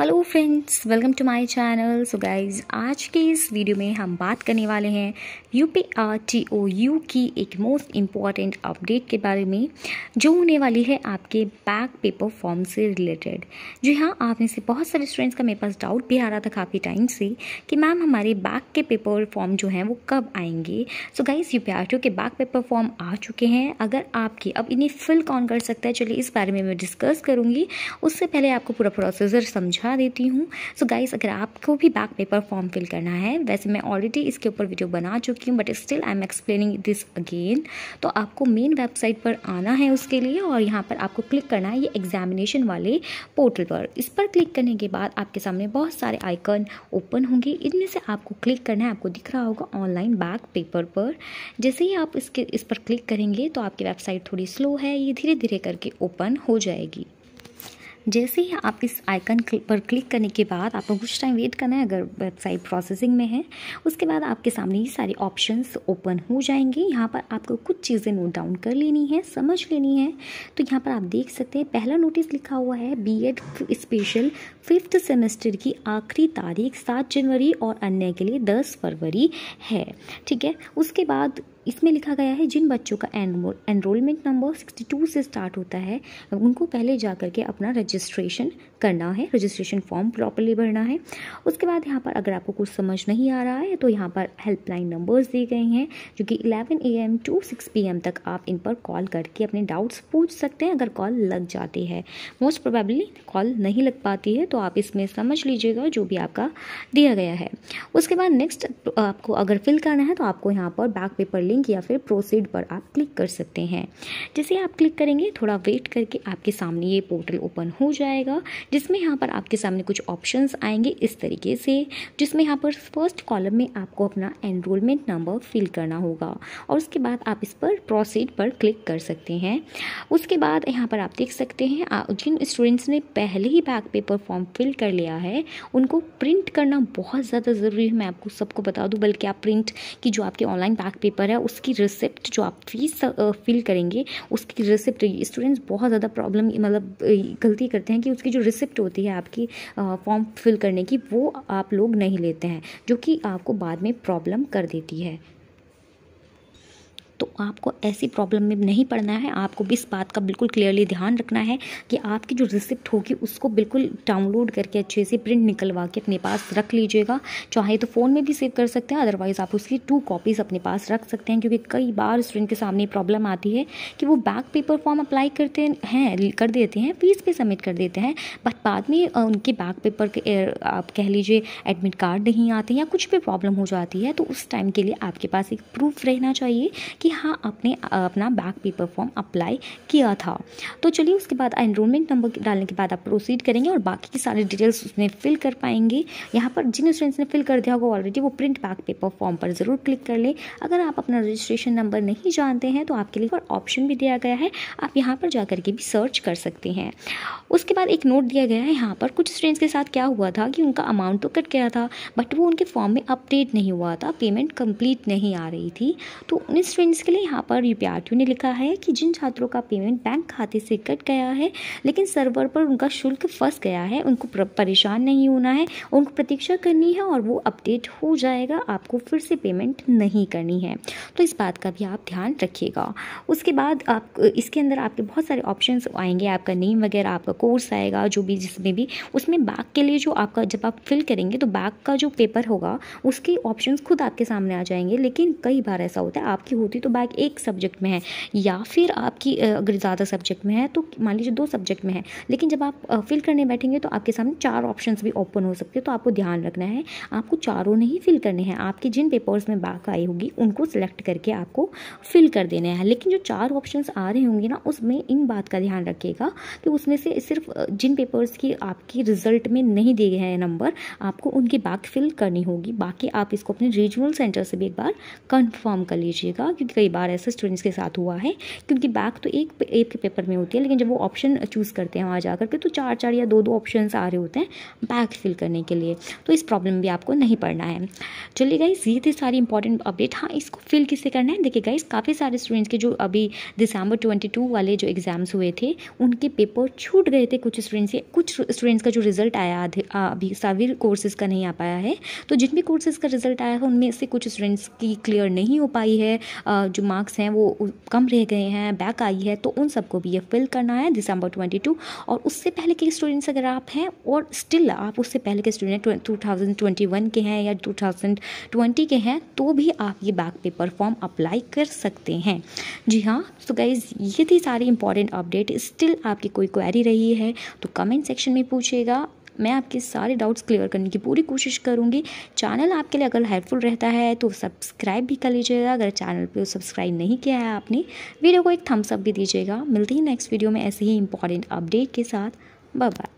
hello friends welcome to my channel so guys आज के इस वीडियो में हम बात करने वाले हैं U P R T O U की एक मोस्ट इम्पॉर्टेंट अपडेट के बारे में जो होने वाली है आपके बैक पेपर फॉर्म से रिलेटेड जी हाँ आप में से बहुत सारे स्टूडेंट्स का मेरे पास डाउट भी आ रहा था काफ़ी टाइम से कि मैम हमारे बैक के पेपर फॉर्म जो हैं वो कब आएंगे so guys U P R T O के बैक पेपर फॉर्म आ चुके हैं अगर आपके अब इन्हें फिल कौन कर सकता है चलिए इस बारे में मैं डिस्कस करूँगी उससे पहले आपको पूरा प्रोसीजर समझा दिखा देती हूँ सो गाइस अगर आपको भी बैक पेपर फॉर्म फिल करना है वैसे मैं ऑलरेडी इसके ऊपर वीडियो बना चुकी हूँ but still I am explaining this again तो आपको मेन वेबसाइट पर आना है उसके लिए और यहाँ पर आपको क्लिक करना है ये एग्जामिनेशन वाले पोर्टल पर इस पर क्लिक करने के बाद आपके सामने बहुत सारे आइकन ओपन होंगे इनमें से आपको क्लिक करना है आपको दिख रहा होगा ऑनलाइन बैक पेपर पर जैसे ही आप इसके इस पर क्लिक करेंगे तो आपकी वेबसाइट थोड़ी स्लो है ये धीरे धीरे करके ओपन हो जाएगी जैसे ही आप इस आइकन पर क्लिक करने के बाद आपको कुछ टाइम वेट करना है अगर वेबसाइट प्रोसेसिंग में है उसके बाद आपके सामने ये सारे ऑप्शंस ओपन हो जाएंगे यहाँ पर आपको कुछ चीज़ें नोट डाउन कर लेनी है समझ लेनी है तो यहाँ पर आप देख सकते हैं पहला नोटिस लिखा हुआ है B Ed special fifth semester की आखिरी तारीख सात जनवरी और अन्य के लिए दस फरवरी है ठीक है उसके बाद इसमें लिखा गया है जिन बच्चों का एनरोलमेंट नंबर 62 से स्टार्ट होता है उनको पहले जा कर के अपना रजिस्ट्रेशन करना है रजिस्ट्रेशन फॉर्म प्रॉपरली भरना है उसके बाद यहाँ पर अगर आपको कुछ समझ नहीं आ रहा है तो यहाँ पर हेल्पलाइन नंबर्स दिए गए हैं जो कि eleven A M to six P M तक आप इन पर कॉल करके अपने डाउट्स पूछ सकते हैं अगर कॉल लग जाती है मोस्ट प्रोबेबली कॉल नहीं लग पाती है तो आप इसमें समझ लीजिएगा जो भी आपका दिया गया है उसके बाद नेक्स्ट आपको अगर फिल करना है तो आपको यहाँ पर बैक पेपर लिंक लिंक या फिर प्रोसीड पर आप क्लिक कर सकते हैं जैसे आप क्लिक करेंगे थोड़ा वेट करके आपके सामने ये पोर्टल ओपन हो जाएगा जिसमें यहाँ पर आपके सामने कुछ ऑप्शन आएंगे इस तरीके से जिसमें यहाँ पर फर्स्ट कॉलम में आपको अपना एनरोलमेंट नंबर फिल करना होगा और उसके बाद आप इस पर प्रोसीड पर क्लिक कर सकते हैं उसके बाद यहाँ पर आप देख सकते हैं जिन स्टूडेंट्स ने पहले ही बैक पेपर फॉर्म फिल कर लिया है उनको प्रिंट करना बहुत ज़्यादा ज़रूरी है मैं आपको सबको बता दूं बल्कि आप प्रिंट की जो आपके ऑनलाइन बैक पेपर है उसकी रिसिप्ट जो आप फीस फिल uh, करेंगे उसकी रिसिप्ट स्टूडेंट्स बहुत ज़्यादा प्रॉब्लम मतलब गलती करते हैं कि उसकी जो रिसिप्ट होती है आपकी फॉर्म फिल करने की वो आप लोग नहीं लेते हैं जो कि आपको बाद में प्रॉब्लम कर देती है तो आपको ऐसी प्रॉब्लम में नहीं पड़ना है आपको भी इस बात का बिल्कुल क्लियरली ध्यान रखना है कि आपकी जो रिसिप्ट होगी उसको बिल्कुल डाउनलोड करके अच्छे से प्रिंट निकलवा के अपने पास रख लीजिएगा चाहे तो फ़ोन में भी सेव कर सकते हैं अदरवाइज़ आप उसकी टू कॉपीज़ अपने पास रख सकते हैं क्योंकि कई बार स्टूडेंट के सामने प्रॉब्लम आती है कि वो बैक पेपर फॉर्म अप्लाई करते हैं कर देते हैं फीस पे सबमिट कर देते हैं बट बाद में उनके बैक पेपर के आप कह लीजिए एडमिट कार्ड नहीं आते या कुछ भी प्रॉब्लम हो जाती है तो उस टाइम के लिए आपके पास एक प्रूफ रहना चाहिए कि कि हाँ आपने अपना बैक पेपर फॉर्म अप्लाई किया था तो चलिए उसके बाद एनरोलमेंट नंबर डालने के बाद आप प्रोसीड करेंगे और बाकी की सारी डिटेल्स उसमें फिल कर पाएंगे यहाँ पर जिन स्टूडेंट्स ने फिल कर दिया होगा ऑलरेडी वो प्रिंट बैक पेपर फॉर्म पर ज़रूर क्लिक कर लें अगर आप अपना रजिस्ट्रेशन नंबर नहीं जानते हैं तो आपके लिए ऑप्शन भी दिया गया है आप यहाँ पर जाकर के भी सर्च कर सकते हैं उसके बाद एक नोट दिया गया है यहाँ पर कुछ स्टूडेंट्स के साथ क्या हुआ था कि उनका अमाउंट तो कट गया था बट वो उनके फॉर्म में अपडेट नहीं हुआ था पेमेंट कंप्लीट नहीं आ रही थी तो उन स्टूडेंट्स इसके लिए यहाँ पर विद्यार्थियों ने लिखा है कि जिन छात्रों का पेमेंट बैंक खाते से कट गया है लेकिन सर्वर पर उनका शुल्क फंस गया है उनको परेशान नहीं होना है उनको प्रतीक्षा करनी है और वो अपडेट हो जाएगा आपको फिर से पेमेंट नहीं करनी है तो इस बात का भी आप ध्यान रखिएगा उसके बाद आप इसके अंदर आपके बहुत सारे ऑप्शन आएंगे आपका नेम वगैरह आपका कोर्स आएगा जो भी जिसमें भी उसमें बैक के लिए जो आपका जब आप फिल करेंगे तो बैक का जो पेपर होगा उसके ऑप्शन खुद आपके सामने आ जाएंगे लेकिन कई बार ऐसा होता है आपकी होती तो टू तो बैक एक सब्जेक्ट में है या फिर आपकी अगर ज़्यादा सब्जेक्ट में है तो मान लीजिए दो सब्जेक्ट में है लेकिन जब आप फिल करने बैठेंगे तो आपके सामने चार ऑप्शन भी ओपन हो सकते हैं तो आपको ध्यान रखना है आपको चारों नहीं फिल करने हैं आपके जिन पेपर्स में बैक आई होगी उनको सिलेक्ट करके आपको फिल कर देना है लेकिन जो चार ऑप्शन आ रहे होंगे ना उसमें इन बात का ध्यान रखिएगा कि उसमें से सिर्फ जिन पेपर्स की आपकी रिजल्ट में नहीं दिए गए हैं नंबर आपको उनकी बैक फिल करनी होगी बाकी आप इसको अपने रीजनल सेंटर से भी एक बार कंफर्म कर लीजिएगा क्योंकि कई बार ऐसा स्टूडेंट्स के साथ हुआ है क्योंकि बैक तो एक एक के पेपर में होती है लेकिन जब वो ऑप्शन चूज़ करते हैं वहाँ जा के तो चार चार या दो दो ऑप्शन आ रहे होते हैं बैक फिल करने के लिए तो इस प्रॉब्लम भी आपको नहीं पढ़ना है चलिए गाइस ये थे सारी इंपॉर्टेंट अपडेट हाँ इसको फिल किससे करना है देखिए गाइस काफ़ी सारे स्टूडेंट्स के जो अभी दिसंबर ट्वेंटी वाले जो एग्ज़ाम्स हुए थे उनके पेपर छूट गए थे कुछ स्टूडेंट्स के कुछ स्टूडेंट्स का जो रिजल्ट आया अभी सभी कोर्सेज का नहीं आ पाया है तो जिन भी कोर्सेज का रिजल्ट आया है उनमें से कुछ स्टूडेंट्स की क्लियर नहीं हो पाई है जो मार्क्स हैं वो कम रह गए हैं बैक आई है तो उन सबको भी ये फिल करना है दिसंबर 22 और उससे पहले के स्टूडेंट्स अगर आप हैं और स्टिल आप उससे पहले के स्टूडेंट वन के हैं या ट्वेंटी के हैं तो भी आप ये बैक पेपर फॉर्म अप्लाई कर सकते हैं जी हाँ सो गाइज़ ये थी सारी इंपॉर्टेंट अपडेट स्टिल आपकी कोई क्वेरी रही है तो कमेंट सेक्शन में पूछेगा मैं आपके सारे डाउट्स क्लियर करने की पूरी कोशिश करूँगी चैनल आपके लिए अगर हेल्पफुल रहता है तो सब्सक्राइब भी कर लीजिएगा अगर चैनल पर सब्सक्राइब नहीं किया है आपने वीडियो को एक थम्सअप भी दीजिएगा मिलती है नेक्स्ट वीडियो में ऐसे ही इंपॉर्टेंट अपडेट के साथ बाय